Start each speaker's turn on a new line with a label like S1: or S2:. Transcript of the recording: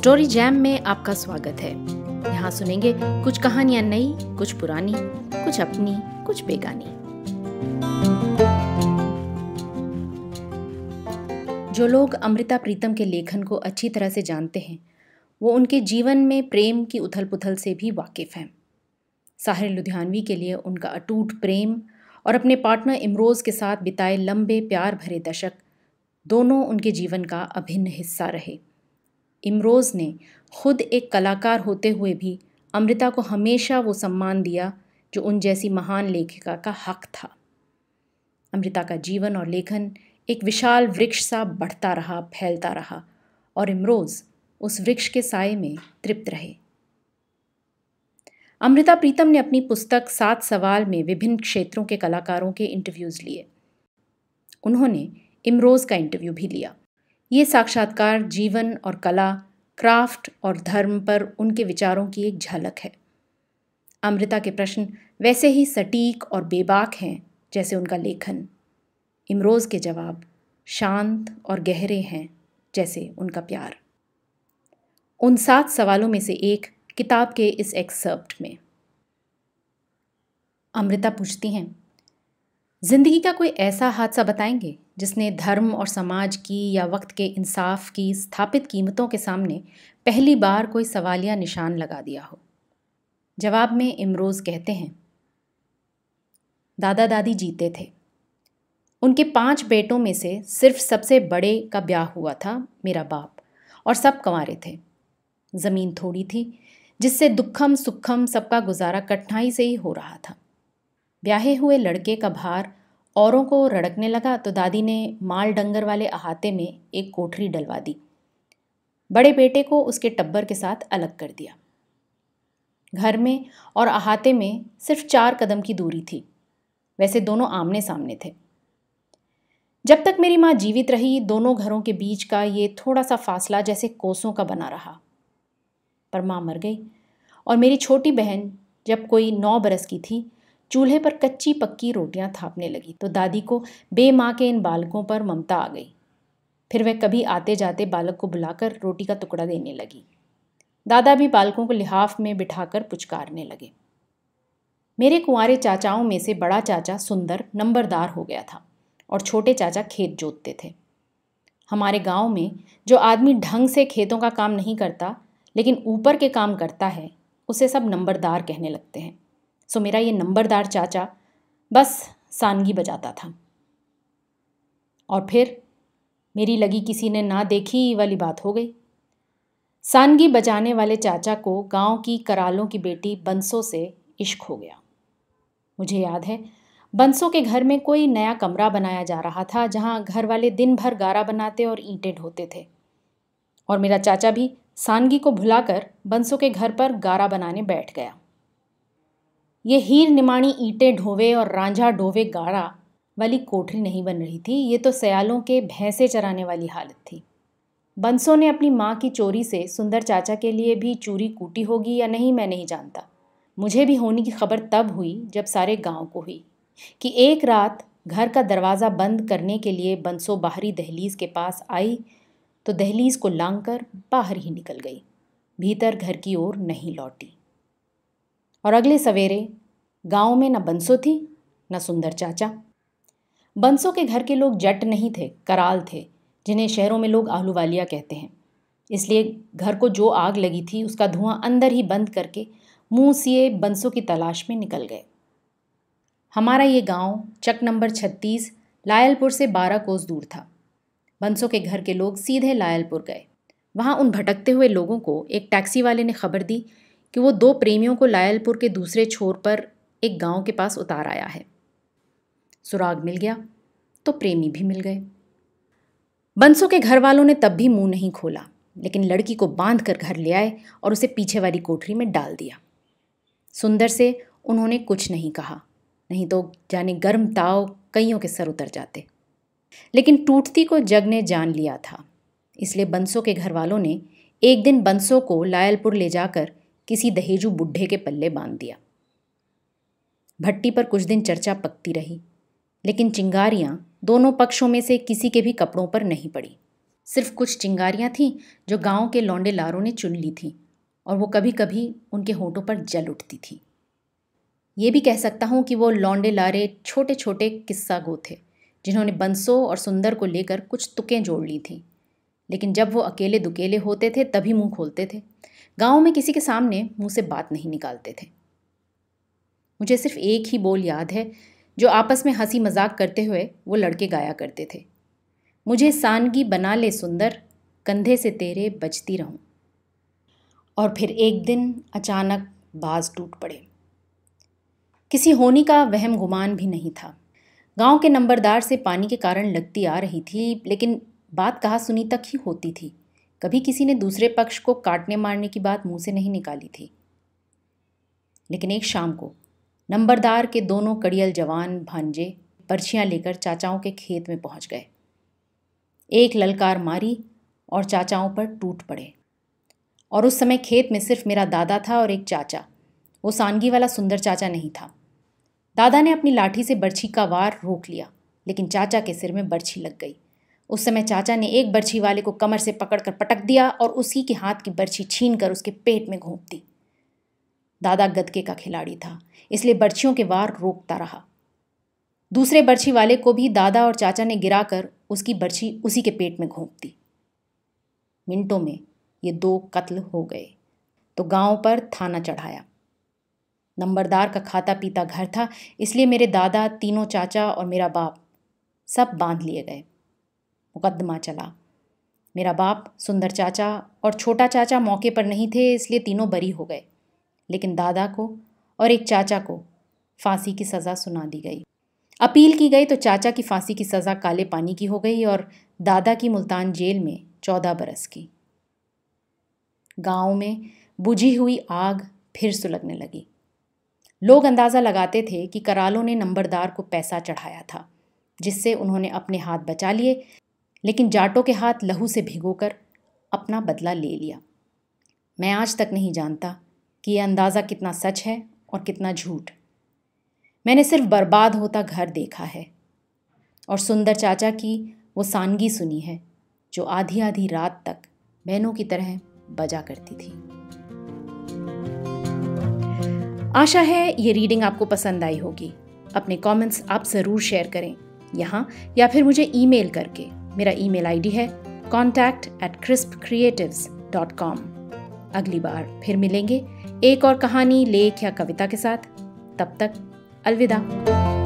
S1: story jam में आपका स्वागत है यहाँ सुनेंगे कुछ कहानियां नई कुछ पुरानी कुछ अपनी कुछ बेगानी जो लोग अमृता प्रीतम के लेखन को अच्छी तरह से जानते हैं वो उनके जीवन में प्रेम की उथल पुथल से भी वाकिफ़ हैं साहिर लुधियानवी के लिए उनका अटूट प्रेम और अपने पार्टनर इमरोज़ के साथ बिताए लंबे प्यार भरे दशक दोनों उनके जीवन का अभिन्न हिस्सा रहे इमरोज़ ने खुद एक कलाकार होते हुए भी अमृता को हमेशा वो सम्मान दिया जो उन जैसी महान लेखिका का हक था अमृता का जीवन और लेखन एक विशाल वृक्ष सा बढ़ता रहा फैलता रहा और इमरोज़ उस वृक्ष के साय में तृप्त रहे अमृता प्रीतम ने अपनी पुस्तक सात सवाल में विभिन्न क्षेत्रों के कलाकारों के इंटरव्यूज़ लिए उन्होंने इमरोज़ का इंटरव्यू भी लिया ये साक्षात्कार जीवन और कला क्राफ्ट और धर्म पर उनके विचारों की एक झलक है अमृता के प्रश्न वैसे ही सटीक और बेबाक हैं जैसे उनका लेखन इमरोज़ के जवाब शांत और गहरे हैं जैसे उनका प्यार उन सात सवालों में से एक किताब के इस एक्सर्प्ट में अमृता पूछती हैं जिंदगी का कोई ऐसा हादसा बताएंगे जिसने धर्म और समाज की या वक्त के इंसाफ की स्थापित कीमतों के सामने पहली बार कोई सवालिया निशान लगा दिया हो जवाब में इमरोज़ कहते हैं दादा दादी जीते थे उनके पांच बेटों में से सिर्फ सबसे बड़े का ब्याह हुआ था मेरा बाप और सब कंवारे थे ज़मीन थोड़ी थी जिससे दुखम सुखम सबका गुजारा कठिनाई से ही हो रहा था ब्याहे हुए लड़के का भार औरों को रड़कने लगा तो दादी ने माल डंगर वाले अहाते में एक कोठरी डलवा दी बड़े बेटे को उसके टब्बर के साथ अलग कर दिया घर में और अहाते में सिर्फ चार कदम की दूरी थी वैसे दोनों आमने सामने थे जब तक मेरी माँ जीवित रही दोनों घरों के बीच का ये थोड़ा सा फासला जैसे कोसों का बना रहा पर माँ मर गई और मेरी छोटी बहन जब कोई नौ बरस की थी चूल्हे पर कच्ची पक्की रोटियां थापने लगी तो दादी को बेमाँ के इन बालकों पर ममता आ गई फिर वह कभी आते जाते बालक को बुलाकर रोटी का टुकड़ा देने लगी दादा भी बालकों को लिहाफ में बिठाकर पुचकारने लगे मेरे कुंवारे चाचाओं में से बड़ा चाचा सुंदर नंबरदार हो गया था और छोटे चाचा खेत जोतते थे हमारे गांव में जो आदमी ढंग से खेतों का काम नहीं करता लेकिन ऊपर के काम करता है उसे सब नंबरदार कहने लगते हैं सो मेरा ये नंबरदार चाचा बस सानगी बजाता था और फिर मेरी लगी किसी ने ना देखी वाली बात हो गई सानगी बजाने वाले चाचा को गांव की करालों की बेटी बंसो से इश्क हो गया मुझे याद है बंसों के घर में कोई नया कमरा बनाया जा रहा था जहाँ घर वाले दिन भर गारा बनाते और ईंटें ढोते थे और मेरा चाचा भी सानगी को भुलाकर बंसों के घर पर गारा बनाने बैठ गया ये हीर निमाणी ईंटें ढोवे और रांझा ढोवे गाड़ा वाली कोठरी नहीं बन रही थी ये तो सयालों के भैंसे चराने वाली हालत थी बंसों ने अपनी माँ की चोरी से सुंदर चाचा के लिए भी चूरी कूटी होगी या नहीं मैं नहीं जानता मुझे भी होने की खबर तब हुई जब सारे गांव को हुई कि एक रात घर का दरवाज़ा बंद करने के लिए बंसों बाहरी दहलीज के पास आई तो दहलीज को लांग कर बाहर ही निकल गई भीतर घर की ओर नहीं लौटी और अगले सवेरे गांव में न बंसो थी न सुंदर चाचा बंसों के घर के लोग जट नहीं थे कराल थे जिन्हें शहरों में लोग आलू वालिया कहते हैं इसलिए घर को जो आग लगी थी उसका धुआं अंदर ही बंद करके मुँह सिए बंसों की तलाश में निकल गए हमारा ये गांव चक नंबर छत्तीस लायलपुर से बारह कोस दूर था बंसों के घर के लोग सीधे लायलपुर गए वहाँ उन भटकते हुए लोगों को एक टैक्सी वाले ने खबर दी कि वो दो प्रेमियों को लायलपुर के दूसरे छोर पर एक गांव के पास उतार आया है सुराग मिल गया तो प्रेमी भी मिल गए बंसों के घर वालों ने तब भी मुंह नहीं खोला लेकिन लड़की को बांध कर घर ले आए और उसे पीछे वाली कोठरी में डाल दिया सुंदर से उन्होंने कुछ नहीं कहा नहीं तो जाने गर्म ताव कईयों के सर उतर जाते लेकिन टूटती को जग ने जान लिया था इसलिए बंसों के घर वालों ने एक दिन बंसों को लायलपुर ले जाकर किसी दहेजू बुढ़े के पल्ले बांध दिया भट्टी पर कुछ दिन चर्चा पकती रही लेकिन चिंगारियाँ दोनों पक्षों में से किसी के भी कपड़ों पर नहीं पड़ी सिर्फ कुछ चिंगारियाँ थीं जो गांव के लौंडे लारों ने चुन ली थीं और वो कभी कभी उनके होठों पर जल उठती थी ये भी कह सकता हूँ कि वो लौंडे लारे छोटे छोटे किस्सा गो थे जिन्होंने बंसो और सुंदर को लेकर कुछ तुकें जोड़ ली थीं लेकिन जब वो अकेले दुकेले होते थे तभी मुंह खोलते थे गांव में किसी के सामने मुंह से बात नहीं निकालते थे मुझे सिर्फ एक ही बोल याद है जो आपस में हंसी मजाक करते हुए वो लड़के गाया करते थे मुझे सानगी बना ले सुंदर कंधे से तेरे बचती रहूं और फिर एक दिन अचानक बाज टूट पड़े किसी होनी का वहम गुमान भी नहीं था गांव के नंबरदार से पानी के कारण लगती आ रही थी लेकिन बात कहा सुनी तक ही होती थी कभी किसी ने दूसरे पक्ष को काटने मारने की बात मुंह से नहीं निकाली थी लेकिन एक शाम को नंबरदार के दोनों कड़ियल जवान भांजे पर्चियाँ लेकर चाचाओं के खेत में पहुंच गए एक ललकार मारी और चाचाओं पर टूट पड़े और उस समय खेत में सिर्फ मेरा दादा था और एक चाचा वो सानगी वाला सुंदर चाचा नहीं था दादा ने अपनी लाठी से बर्छी का वार रोक लिया लेकिन चाचा के सिर में बर्छी लग गई उस समय चाचा ने एक बर्छी वाले को कमर से पकड़कर पटक दिया और उसी के हाथ की बर्छी छीन कर उसके पेट में घोंप दी दादा गदके का खिलाड़ी था इसलिए बर्छियों के वार रोकता रहा दूसरे बर्छी वाले को भी दादा और चाचा ने गिराकर उसकी बर्छी उसी के पेट में घोंप दी मिनटों में ये दो कत्ल हो गए तो गांव पर थाना चढ़ाया नंबरदार का खाता पीता घर था इसलिए मेरे दादा तीनों चाचा और मेरा बाप सब बांध लिए गए मुकदमा चला मेरा बाप सुंदर चाचा और छोटा चाचा मौके पर नहीं थे इसलिए तीनों बरी हो गए लेकिन दादा को और एक चाचा को फांसी की सज़ा सुना दी गई अपील की गई तो चाचा की फांसी की सज़ा काले पानी की हो गई और दादा की मुल्तान जेल में चौदह बरस की गांव में बुझी हुई आग फिर सुलगने लगी लोग अंदाज़ा लगाते थे कि करालों ने नंबरदार को पैसा चढ़ाया था जिससे उन्होंने अपने हाथ बचा लिए लेकिन जाटों के हाथ लहू से भिगोकर अपना बदला ले लिया मैं आज तक नहीं जानता कि यह अंदाज़ा कितना सच है और कितना झूठ मैंने सिर्फ बर्बाद होता घर देखा है और सुंदर चाचा की वो सानगी सुनी है जो आधी आधी रात तक बहनों की तरह बजा करती थी आशा है ये रीडिंग आपको पसंद आई होगी अपने कमेंट्स आप ज़रूर शेयर करें यहाँ या फिर मुझे ईमेल करके मेरा ईमेल आईडी है contact at crisp creative dot com अगली बार फिर मिलेंगे एक और कहानी लेख या कविता के साथ तब तक अलविदा